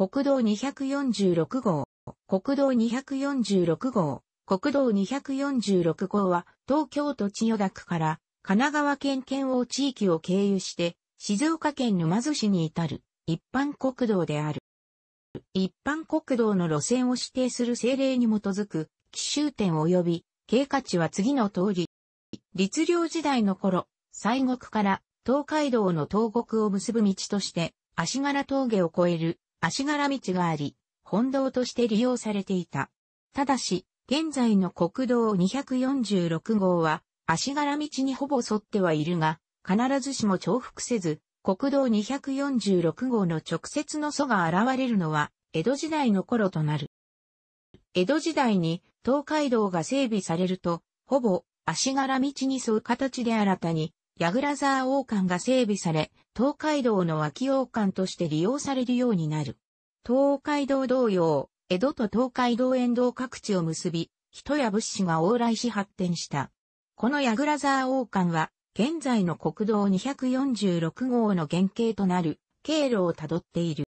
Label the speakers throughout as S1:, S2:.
S1: 国道246号、国道246号、国道246号は東京都千代田区から神奈川県県央地域を経由して静岡県沼津市に至る一般国道である。一般国道の路線を指定する政令に基づく奇襲点及び経過値は次の通り。律令時代の頃、西国から東海道の東国を結ぶ道として足柄峠を越える足柄道があり、本道として利用されていた。ただし、現在の国道246号は、足柄道にほぼ沿ってはいるが、必ずしも重複せず、国道246号の直接の祖が現れるのは、江戸時代の頃となる。江戸時代に東海道が整備されると、ほぼ足柄道に沿う形で新たにヤグラザー王冠が整備され、東海道の脇王冠として利用されるようになる。東海道同様、江戸と東海道沿道各地を結び、人や物資が往来し発展した。このヤグラザー王冠は、現在の国道246号の原型となる経路をたどっている。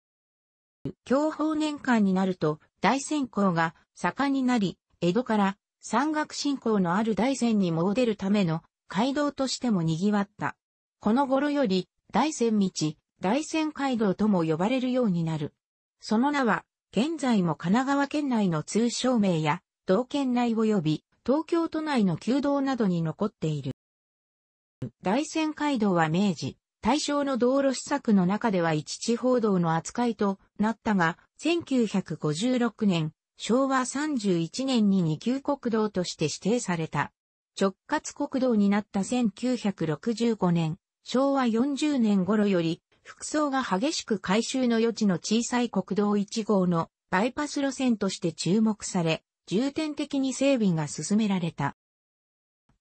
S1: 教法年間になると、大仙港が盛んになり、江戸から山岳信仰のある大仙に戻るための街道としても賑わった。この頃より、大仙道、大仙街道とも呼ばれるようになる。その名は、現在も神奈川県内の通称名や、道県内及び、東京都内の旧道などに残っている。大仙街道は明治、対象の道路施策の中では一地方道の扱いとなったが、1956年、昭和31年に二級国道として指定された。直轄国道になった1965年、昭和40年頃より、服装が激しく改修の余地の小さい国道1号のバイパス路線として注目され、重点的に整備が進められた。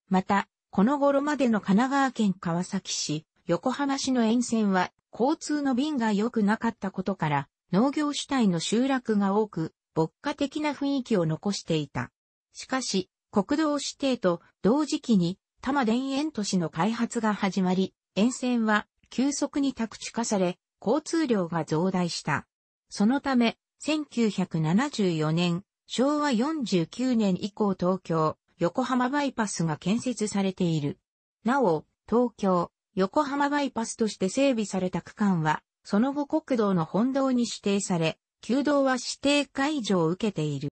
S1: また、この頃までの神奈川県川崎市、横浜市の沿線は交通の便が良くなかったことから農業主体の集落が多く、牧歌的な雰囲気を残していた。しかし、国道指定と同時期に多摩田園都市の開発が始まり、沿線は急速に宅地化され、交通量が増大した。そのため、1974年、昭和49年以降東京、横浜バイパスが建設されている。なお、東京、横浜バイパスとして整備された区間は、その後国道の本道に指定され、旧道は指定解除を受けている。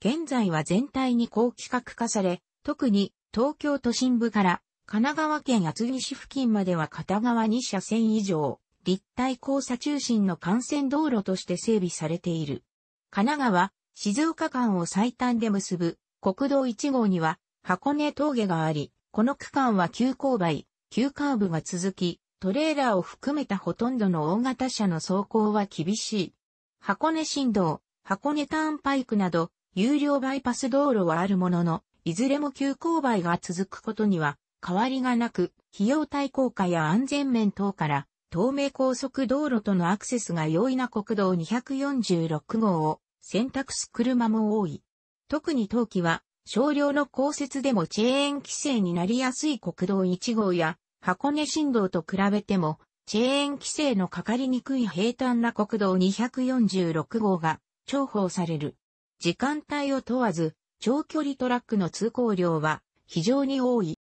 S1: 現在は全体に高規格化され、特に東京都心部から神奈川県厚木市付近までは片側2車線以上、立体交差中心の幹線道路として整備されている。神奈川、静岡間を最短で結ぶ国道1号には箱根峠があり、この区間は急勾配、急カーブが続き、トレーラーを含めたほとんどの大型車の走行は厳しい。箱根新道、箱根ターンパイクなど、有料バイパス道路はあるものの、いずれも急勾配が続くことには変わりがなく、費用対効果や安全面等から、東名高速道路とのアクセスが容易な国道246号を選択す車も多い。特に冬季は少量の降雪でもチェーン規制になりやすい国道1号や箱根振動と比べてもチェーン規制のかかりにくい平坦な国道246号が重宝される。時間帯を問わず、長距離トラックの通行量は非常に多い。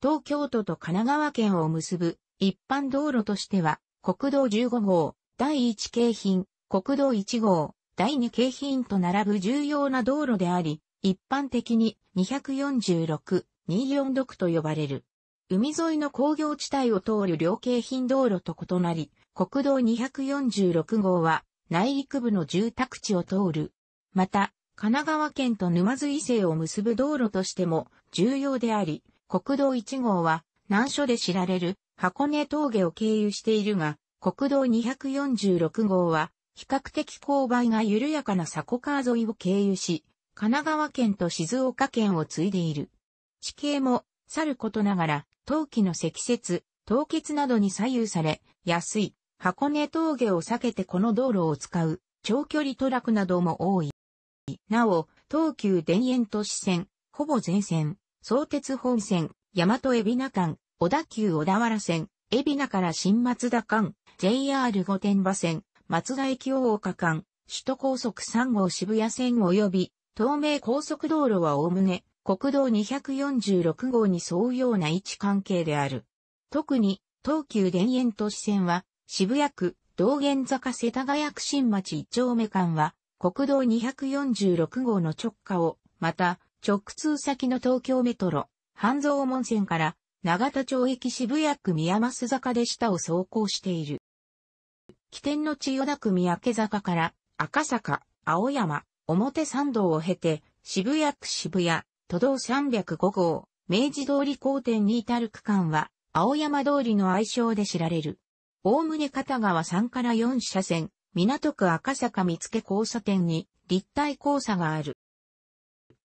S1: 東京都と神奈川県を結ぶ一般道路としては、国道15号、第1京浜、国道1号、第2京浜と並ぶ重要な道路であり、一般的に246、246と呼ばれる。海沿いの工業地帯を通る両京浜道路と異なり、国道246号は内陸部の住宅地を通るまた、神奈川県と沼津伊勢を結ぶ道路としても重要であり、国道1号は難所で知られる箱根峠を経由しているが、国道246号は比較的勾配が緩やかな佐古川沿いを経由し、神奈川県と静岡県を継いでいる。地形もさることながら、冬季の積雪、凍結などに左右され、安い箱根峠を避けてこの道路を使う長距離トラックなども多い。なお、東急田園都市線、ほぼ全線、相鉄本線、大和海老名間、小田急小田原線、海老名から新松田間、JR 御殿場線、松田駅大岡間、首都高速3号渋谷線及び、東名高速道路はおおむね、国道246号に沿うような位置関係である。特に、東急田園都市線は、渋谷区、道玄坂世田谷区新町一丁目間は、国道246号の直下を、また、直通先の東京メトロ、半蔵門線から、長田町駅渋谷区宮益坂で下を走行している。起点の千代田区三宅坂から赤坂、青山、表参道を経て渋谷区渋谷、都道305号、明治通り交点に至る区間は青山通りの愛称で知られる。おおむね片側3から4車線、港区赤坂見附交差点に立体交差がある。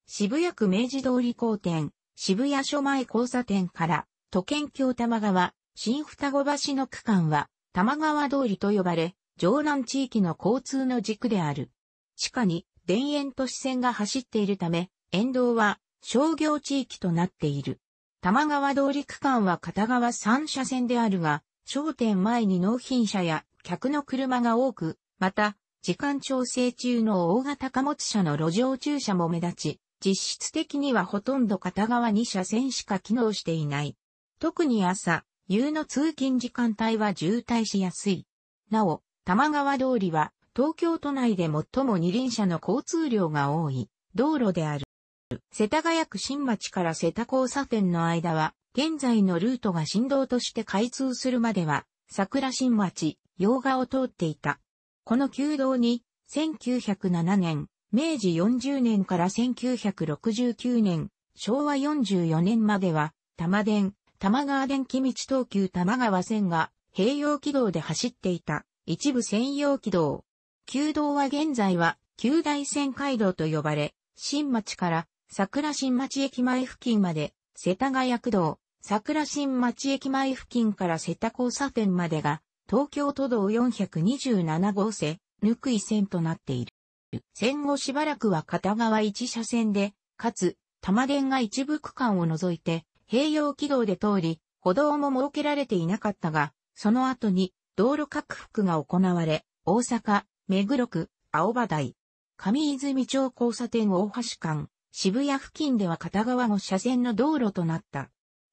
S1: 渋谷区明治通り交点、渋谷署前交差点から都県境玉川、新双子橋の区間は玉川通りと呼ばれ、上南地域の交通の軸である。地下に田園都市線が走っているため、沿道は商業地域となっている。玉川通り区間は片側3車線であるが、商店前に納品車や客の車が多く、また、時間調整中の大型貨物車の路上駐車も目立ち、実質的にはほとんど片側2車線しか機能していない。特に朝、夕の通勤時間帯は渋滞しやすい。なお、玉川通りは東京都内で最も二輪車の交通量が多い道路である。世田谷区新町から世田交差点の間は、現在のルートが振動として開通するまでは、桜新町、洋画を通っていた。この旧道に、1907年、明治40年から1969年、昭和44年までは、玉電、玉川電気道東急玉川線が、併用軌道で走っていた、一部専用軌道。旧道は現在は、旧大線街道と呼ばれ、新町から桜新町駅前付近まで、世田谷区道、桜新町駅前付近から世田交差点までが、東京都道427号線、ぬくい線となっている。戦後しばらくは片側1車線で、かつ、玉電が一部区間を除いて、併用軌道で通り、歩道も設けられていなかったが、その後に、道路拡幅が行われ、大阪、目黒区、青葉台、上泉町交差点大橋間、渋谷付近では片側の車線の道路となった。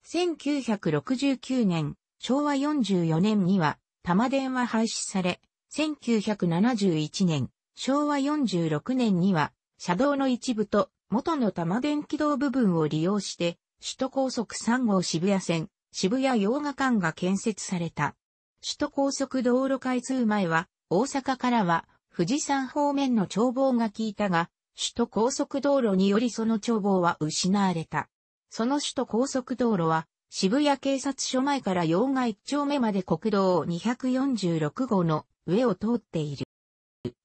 S1: 1969年、昭和44年には、玉電は廃止され、1971年、昭和46年には、車道の一部と元の玉電軌道部分を利用して、首都高速3号渋谷線、渋谷洋画館が建設された。首都高速道路開通前は、大阪からは富士山方面の眺望が効いたが、首都高速道路によりその眺望は失われた。その首都高速道路は渋谷警察署前から洋外1丁目まで国道246号の上を通っている。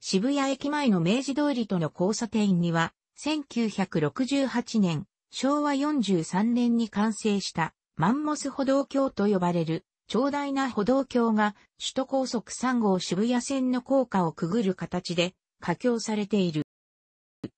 S1: 渋谷駅前の明治通りとの交差点には、1968年、昭和43年に完成したマンモス歩道橋と呼ばれる長大な歩道橋が首都高速3号渋谷線の高架をくぐる形で架橋されている。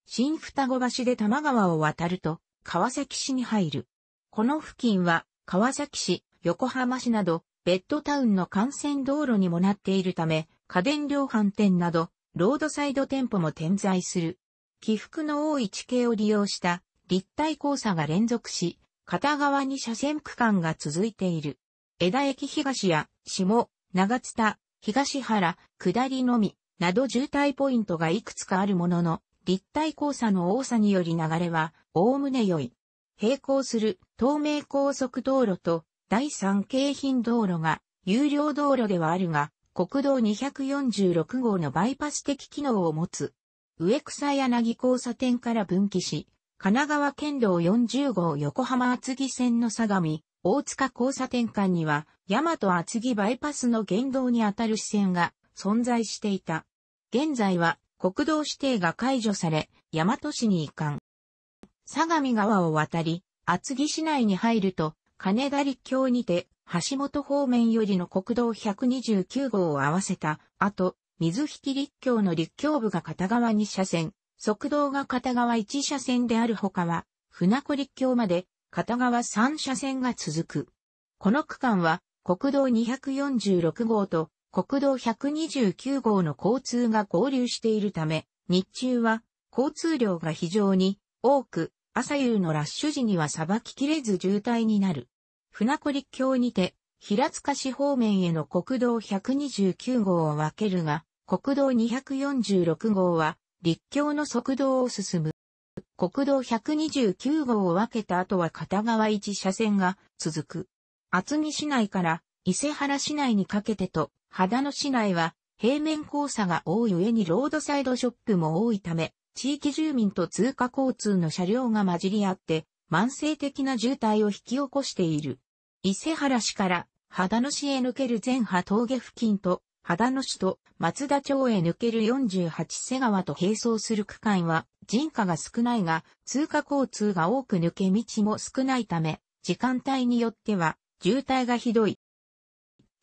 S1: 新双子橋で玉川を渡ると川崎市に入る。この付近は川崎市、横浜市など、ベッドタウンの幹線道路にもなっているため、家電量販店など、ロードサイド店舗も点在する。起伏の多い地形を利用した立体交差が連続し、片側に車線区間が続いている。枝駅東や下、長津田、東原、下りのみ、など渋滞ポイントがいくつかあるものの、立体交差の多さにより流れは、おおむね良い。並行する東名高速道路と第三京浜道路が有料道路ではあるが、国道246号のバイパス的機能を持つ。上草柳交差点から分岐し、神奈川県道40号横浜厚木線の相模、大塚交差点間には、大和厚木バイパスの原動にあたる支線が存在していた。現在は国道指定が解除され、大和市に移管。相模川を渡り、厚木市内に入ると、金田立橋にて、橋本方面よりの国道129号を合わせたあと、水引立橋の立橋部が片側2車線、側道が片側1車線であるほかは、船子立橋まで片側3車線が続く。この区間は国道246号と国道129号の交通が合流しているため、日中は交通量が非常に多く、朝夕のラッシュ時には裁ききれず渋滞になる。船堀橋にて、平塚市方面への国道129号を分けるが、国道246号は、陸橋の側道を進む。国道129号を分けた後は片側1車線が続く。厚木市内から伊勢原市内にかけてと、秦野市内は平面交差が多い上にロードサイドショップも多いため、地域住民と通貨交通の車両が混じり合って、慢性的な渋滞を引き起こしている。伊勢原市から、秦野市へ抜ける前波峠付近と、秦野市と松田町へ抜ける48瀬川と並走する区間は人家が少ないが通貨交通が多く抜け道も少ないため時間帯によっては渋滞がひどい。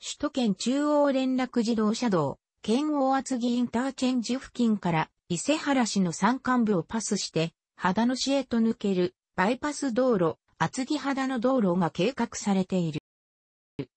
S1: 首都圏中央連絡自動車道、県大厚木インターチェンジ付近から伊勢原市の山間部をパスして、秦野市へと抜ける、バイパス道路、厚木肌の道路が計画されている。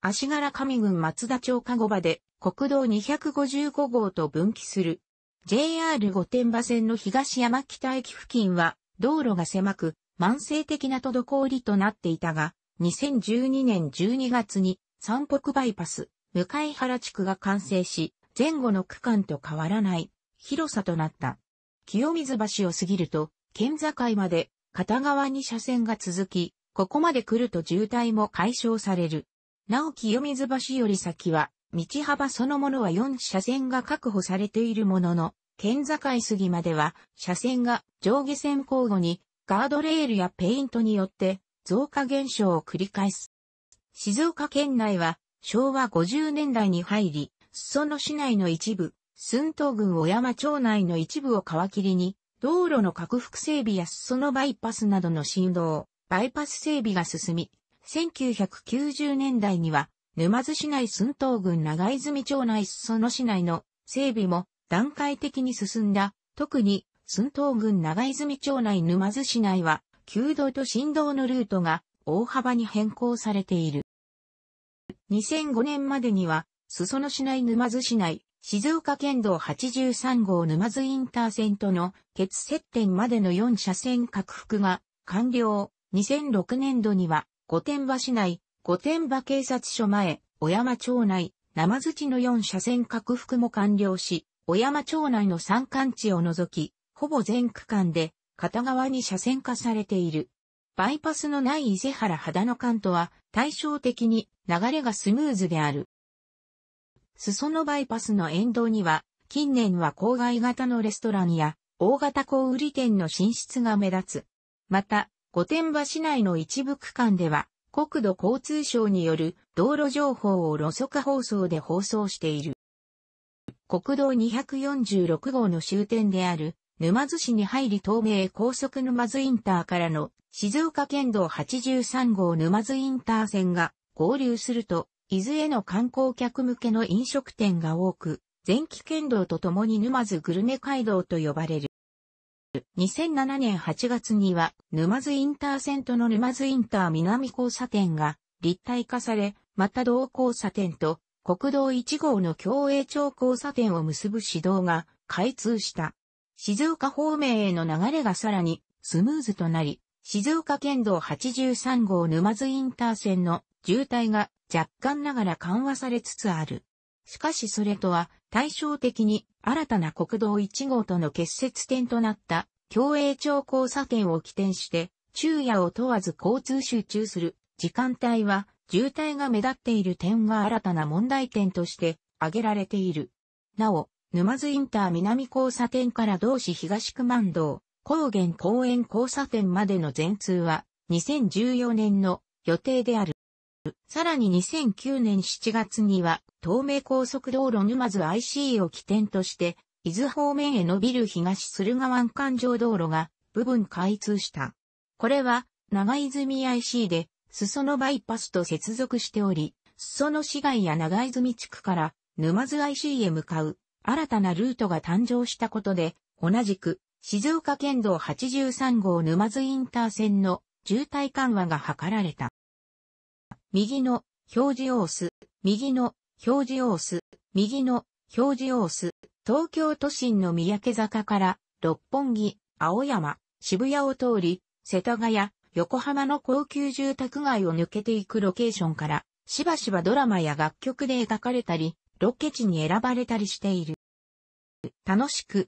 S1: 足柄上郡松田町加護場で国道255号と分岐する JR 御殿場線の東山北駅付近は道路が狭く慢性的な滞りとなっていたが2012年12月に三北バイパス向原地区が完成し前後の区間と変わらない広さとなった。清水橋を過ぎると、県境まで片側に車線が続き、ここまで来ると渋滞も解消される。なお清水橋より先は、道幅そのものは4車線が確保されているものの、県境過ぎまでは、車線が上下線交互に、ガードレールやペイントによって、増加現象を繰り返す。静岡県内は、昭和50年代に入り、裾野市内の一部、寸東郡小山町内の一部を皮切りに、道路の拡幅整備や裾野バイパスなどの振動、バイパス整備が進み、1990年代には、沼津市内寸東郡長泉町内裾野市内の整備も段階的に進んだ。特に、寸東郡長泉町内沼津市内は、旧道と新道のルートが大幅に変更されている。2005年までには、裾野市内沼津市内、静岡県道83号沼津インターントの決接点までの4車線拡幅が完了。2006年度には、御殿場市内、御殿場警察署前、小山町内、生土の4車線拡幅も完了し、小山町内の山間地を除き、ほぼ全区間で、片側に車線化されている。バイパスのない伊勢原肌の間とは、対照的に流れがスムーズである。裾野バイパスの沿道には、近年は郊外型のレストランや、大型小売店の進出が目立つ。また、御殿場市内の一部区間では、国土交通省による道路情報を路側放送で放送している。国道246号の終点である、沼津市に入り東名高速沼津インターからの静岡県道83号沼津インター線が合流すると伊豆への観光客向けの飲食店が多く、前期県道とともに沼津グルメ街道と呼ばれる。2007年8月には、沼津インターセントの沼津インター南交差点が立体化され、また同交差点と国道1号の共栄町交差点を結ぶ市道が開通した。静岡方面への流れがさらにスムーズとなり、静岡県道83号沼津インター線の渋滞が若干ながら緩和されつつある。しかしそれとは対照的に新たな国道1号との結節点となった共栄町交差点を起点して昼夜を問わず交通集中する時間帯は渋滞が目立っている点が新たな問題点として挙げられている。なお、沼津インター南交差点から同市東区万道、高原公園交差点までの全通は2014年の予定である。さらに2009年7月には東名高速道路沼津 IC を起点として伊豆方面へ伸びる東駿河湾環状道路が部分開通した。これは長泉 IC で裾野バイパスと接続しており、裾野市街や長泉地区から沼津 IC へ向かう新たなルートが誕生したことで、同じく静岡県道83号沼津インター線の渋滞緩和が図られた。右の表示を押す、右の表示を押す、右の表示を押す、東京都心の三宅坂から六本木、青山、渋谷を通り、世田谷、横浜の高級住宅街を抜けていくロケーションから、しばしばドラマや楽曲で描かれたり、ロケ地に選ばれたりしている。楽しく、